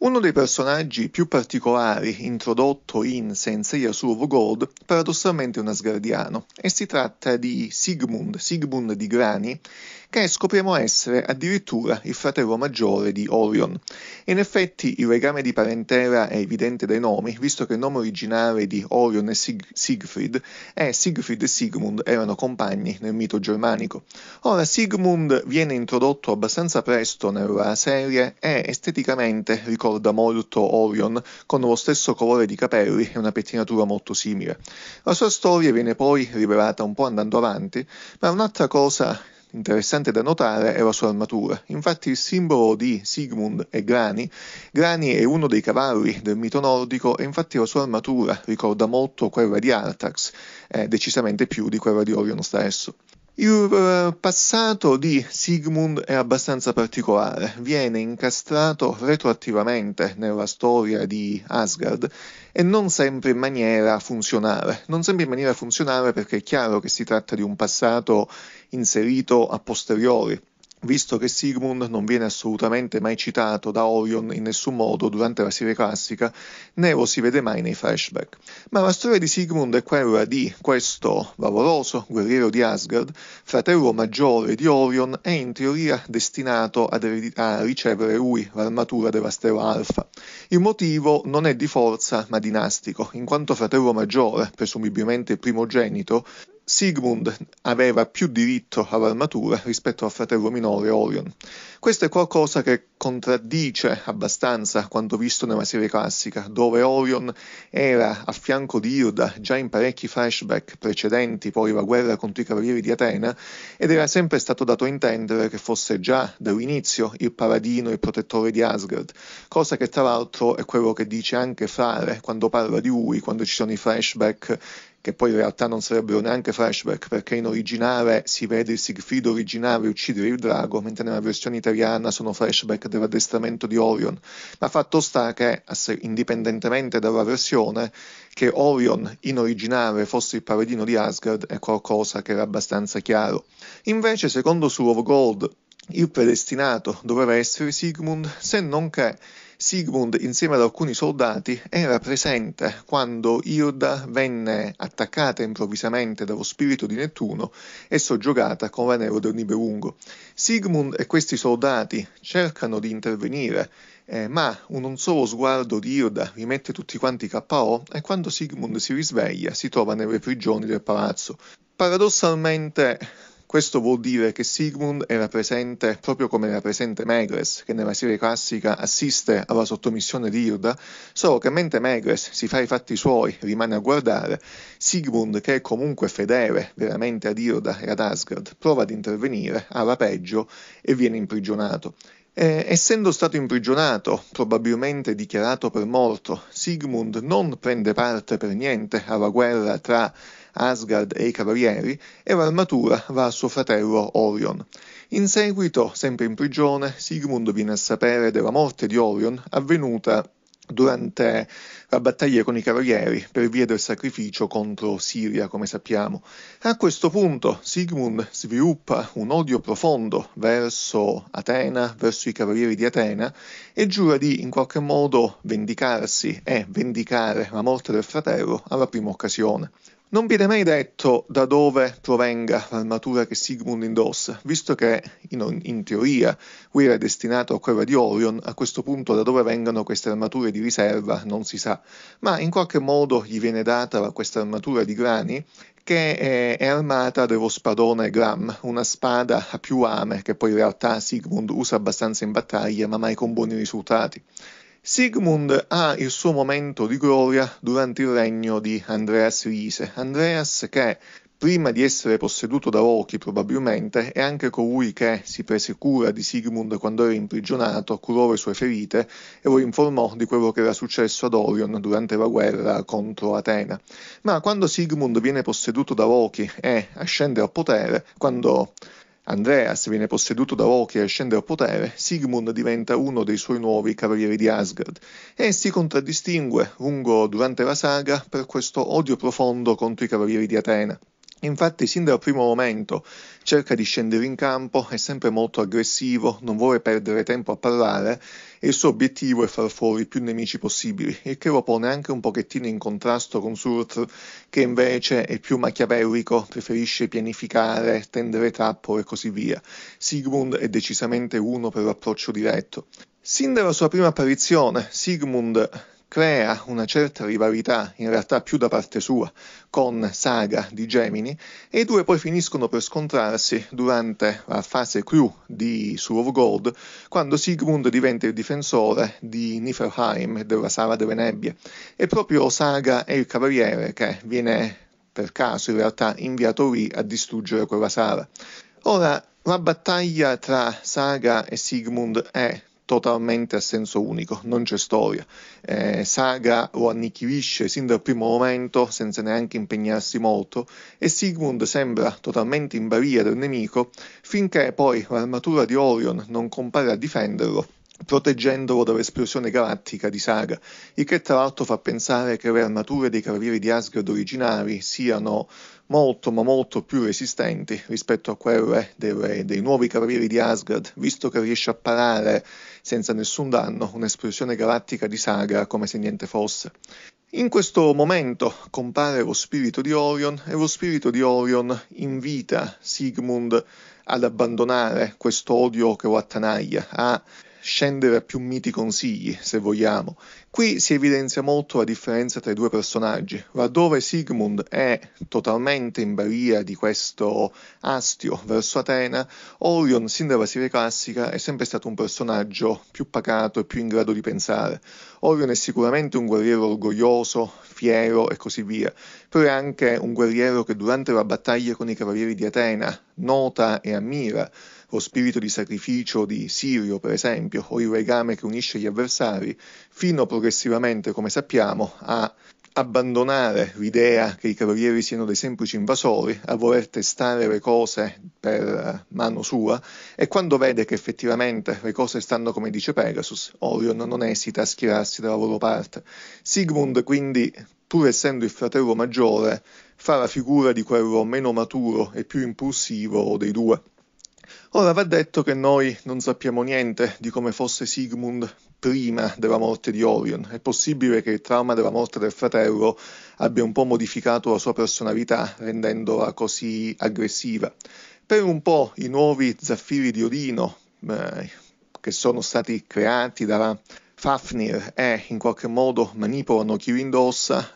Uno dei personaggi più particolari introdotto in Sensei Yasuo Gold paradossalmente è un asgardiano e si tratta di Sigmund, Sigmund di Grani, che scopriamo essere addirittura il fratello maggiore di Orion. in effetti il legame di parentela è evidente dai nomi, visto che il nome originale di Orion e Sig- Siegfried è Siegfried e Sigmund erano compagni nel mito germanico. Ora Sigmund viene introdotto abbastanza presto nella serie e esteticamente ricorda molto Orion con lo stesso colore di capelli e una pettinatura molto simile. La sua storia viene poi rivelata un po' andando avanti, ma un'altra cosa Interessante da notare è la sua armatura, infatti il simbolo di Sigmund è Grani. Grani è uno dei cavalli del mito nordico e infatti la sua armatura ricorda molto quella di Artax, eh, decisamente più di quella di Orion stesso. Il eh, passato di Sigmund è abbastanza particolare, viene incastrato retroattivamente nella storia di Asgard e non sempre in maniera funzionale. Non sempre in maniera funzionale perché è chiaro che si tratta di un passato inserito a posteriori visto che Sigmund non viene assolutamente mai citato da Orion in nessun modo durante la serie classica, né lo si vede mai nei flashback. Ma la storia di Sigmund è quella di questo valoroso guerriero di Asgard, fratello maggiore di Orion e in teoria destinato ad eredi- a ricevere lui l'armatura della stella alfa. Il motivo non è di forza ma dinastico, in quanto fratello maggiore, presumibilmente primogenito, Sigmund aveva più diritto all'armatura rispetto al fratello minore Orion. Questo è qualcosa che contraddice abbastanza quanto visto nella serie classica, dove Orion era a fianco di Irda già in parecchi flashback precedenti poi la guerra contro i cavalieri di Atena ed era sempre stato dato a intendere che fosse già dall'inizio il paladino e protettore di Asgard, cosa che tra l'altro è quello che dice anche Frare quando parla di lui, quando ci sono i flashback che poi in realtà non sarebbero neanche flashback perché in originale si vede il Siegfried originale uccidere il drago, mentre nella versione italiana sono flashback dell'addestramento di Orion. Ma fatto sta che, indipendentemente dalla versione, che Orion in originale fosse il paladino di Asgard è qualcosa che era abbastanza chiaro. Invece, secondo Soul of Gold, il predestinato doveva essere Sigmund, se non che Sigmund insieme ad alcuni soldati era presente quando Irda venne attaccata improvvisamente dallo spirito di Nettuno e soggiogata con l'anello del Nibelungo. Sigmund e questi soldati cercano di intervenire, eh, ma un non solo sguardo di Irda rimette tutti quanti KO e quando Sigmund si risveglia si trova nelle prigioni del palazzo. Paradossalmente questo vuol dire che Sigmund era presente proprio come era presente Megres, che nella serie classica assiste alla sottomissione di Irda, solo che mentre Megres si fa i fatti suoi, rimane a guardare, Sigmund, che è comunque fedele veramente ad Irda e ad Asgard, prova ad intervenire, alla peggio e viene imprigionato. Eh, essendo stato imprigionato, probabilmente dichiarato per morto, Sigmund non prende parte per niente alla guerra tra Asgard e i Cavalieri, e l'armatura va a suo fratello Orion. In seguito, sempre in prigione, Sigmund viene a sapere della morte di Orion avvenuta durante la battaglia con i cavalieri per via del sacrificio contro Siria, come sappiamo. A questo punto Sigmund sviluppa un odio profondo verso Atena, verso i cavalieri di Atena e giura di in qualche modo vendicarsi e vendicare la morte del fratello alla prima occasione. Non viene mai detto da dove provenga l'armatura che Sigmund indossa, visto che in, in teoria Weir è destinato a quella di Orion, a questo punto da dove vengano queste armature di riserva non si sa, ma in qualche modo gli viene data questa armatura di grani che è, eh, è armata dello spadone Gram, una spada a più ame che poi in realtà Sigmund usa abbastanza in battaglia ma mai con buoni risultati. Sigmund ha il suo momento di gloria durante il regno di Andreas Riese. Andreas che prima di essere posseduto da Loki probabilmente, è anche colui che si prese cura di Sigmund quando era imprigionato, curò le sue ferite e lo informò di quello che era successo ad Orion durante la guerra contro Atena. Ma quando Sigmund viene posseduto da Loki e ascende al potere, quando Andreas viene posseduto da Loki e scende al potere, Sigmund diventa uno dei suoi nuovi cavalieri di Asgard e si contraddistingue lungo durante la saga per questo odio profondo contro i cavalieri di Atena. Infatti, sin dal primo momento cerca di scendere in campo, è sempre molto aggressivo, non vuole perdere tempo a parlare e il suo obiettivo è far fuori più nemici possibili, il che lo pone anche un pochettino in contrasto con Surtr, che invece è più machiavellico, preferisce pianificare, tendere trappole e così via. Sigmund è decisamente uno per l'approccio diretto. Sin dalla sua prima apparizione, Sigmund crea una certa rivalità, in realtà più da parte sua, con Saga di Gemini e i due poi finiscono per scontrarsi durante la fase clou di Soul of Gold, quando Sigmund diventa il difensore di Niflheim, della Sala delle Nebbie, e proprio Saga è il cavaliere che viene per caso in realtà inviato lì a distruggere quella sala. Ora, la battaglia tra Saga e Sigmund è totalmente a senso unico, non c'è storia. Eh, Saga lo annichilisce sin dal primo momento senza neanche impegnarsi molto e Sigmund sembra totalmente in balia del nemico finché poi l'armatura di Orion non compare a difenderlo proteggendolo dall'esplosione galattica di Saga, il che tra l'altro fa pensare che le armature dei Cavalieri di Asgard originali siano molto ma molto più resistenti rispetto a quelle eh, delle, dei nuovi cavalieri di Asgard, visto che riesce a parare senza nessun danno un'esplosione galattica di saga come se niente fosse. In questo momento compare lo spirito di Orion e lo spirito di Orion invita Sigmund ad abbandonare questo odio che lo attanaglia, a scendere a più miti consigli, se vogliamo. Qui si evidenzia molto la differenza tra i due personaggi, laddove Sigmund è totalmente in balia di questo astio verso Atena, Orion, sin dalla serie classica, è sempre stato un personaggio più pacato e più in grado di pensare. Orion è sicuramente un guerriero orgoglioso, fiero e così via, però è anche un guerriero che durante la battaglia con i cavalieri di Atena nota e ammira lo spirito di sacrificio di Sirio, per esempio, o il legame che unisce gli avversari, fino progressivamente, come sappiamo, a abbandonare l'idea che i cavalieri siano dei semplici invasori, a voler testare le cose per mano sua e quando vede che effettivamente le cose stanno come dice Pegasus, Orion non esita a schierarsi dalla loro parte. Sigmund quindi, pur essendo il fratello maggiore, fa la figura di quello meno maturo e più impulsivo dei due. Ora va detto che noi non sappiamo niente di come fosse Sigmund prima della morte di Orion. È possibile che il trauma della morte del fratello abbia un po' modificato la sua personalità, rendendola così aggressiva. Per un po' i nuovi zaffiri di Odino, eh, che sono stati creati dalla Fafnir e in qualche modo manipolano chi lo indossa,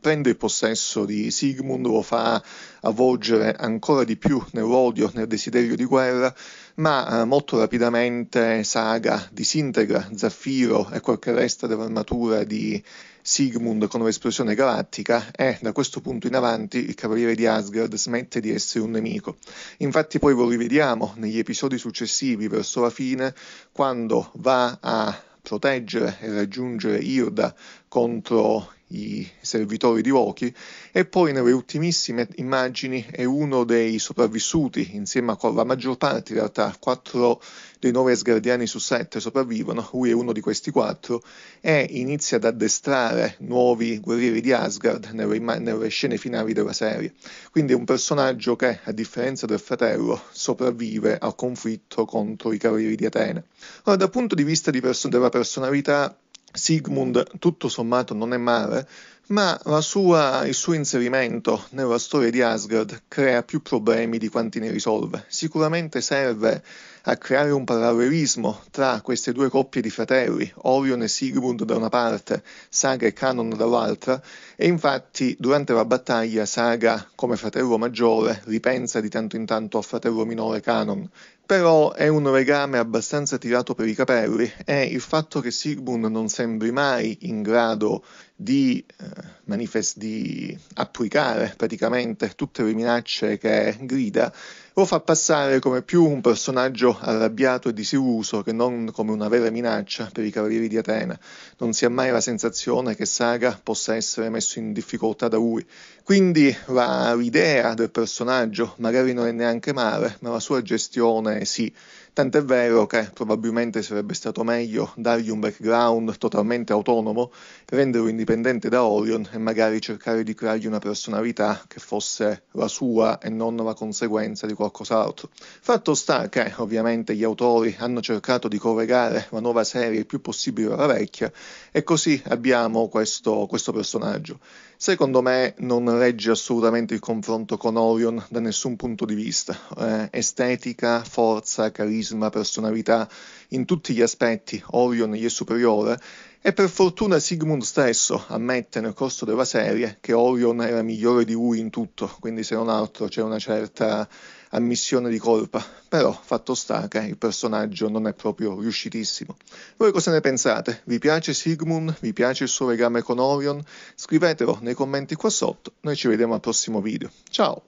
prende il possesso di Sigmund, lo fa avvolgere ancora di più nell'odio, nel desiderio di guerra, ma eh, molto rapidamente Saga disintegra Zaffiro e quel che resta dell'armatura di Sigmund con l'esplosione galattica e da questo punto in avanti il cavaliere di Asgard smette di essere un nemico. Infatti poi lo rivediamo negli episodi successivi verso la fine quando va a proteggere e raggiungere Irda contro i servitori di Rocky e poi nelle ultimissime immagini è uno dei sopravvissuti insieme con la maggior parte in realtà quattro dei nove sgardiani su sette sopravvivono lui è uno di questi quattro e inizia ad addestrare nuovi guerrieri di Asgard nelle, nelle scene finali della serie quindi è un personaggio che a differenza del fratello sopravvive al conflitto contro i cavalieri di Atene Ora, dal punto di vista di pers- della personalità Sigmund tutto sommato non è male, ma sua, il suo inserimento nella storia di Asgard crea più problemi di quanti ne risolve. Sicuramente serve a creare un parallelismo tra queste due coppie di fratelli, Orion e Sigmund da una parte, Saga e Canon dall'altra, e infatti durante la battaglia Saga, come fratello maggiore, ripensa di tanto in tanto al fratello minore Canon, però è un legame abbastanza tirato per i capelli, è il fatto che Sigmund non sembri mai in grado di, eh, manifest- di applicare praticamente tutte le minacce che grida lo fa passare come più un personaggio arrabbiato e disilluso che non come una vera minaccia per i cavalieri di Atena. Non si ha mai la sensazione che Saga possa essere messo in difficoltà da lui. Quindi la, l'idea del personaggio magari non è neanche male, ma la sua gestione sì. Tant'è vero che probabilmente sarebbe stato meglio dargli un background totalmente autonomo, renderlo indipendente da Orion e magari cercare di creargli una personalità che fosse la sua e non la conseguenza di qualcosa o Fatto sta che ovviamente gli autori hanno cercato di collegare la nuova serie il più possibile alla vecchia e così abbiamo questo, questo personaggio. Secondo me non regge assolutamente il confronto con Orion da nessun punto di vista. Eh, estetica, forza, carisma, personalità, in tutti gli aspetti Orion gli è superiore e per fortuna Sigmund stesso ammette nel corso della serie che Orion era migliore di lui in tutto, quindi se non altro c'è una certa ammissione di colpa. Però, fatto sta che il personaggio non è proprio riuscitissimo. Voi cosa ne pensate? Vi piace Sigmund? Vi piace il suo legame con Orion? Scrivetelo nei commenti qua sotto, noi ci vediamo al prossimo video. Ciao!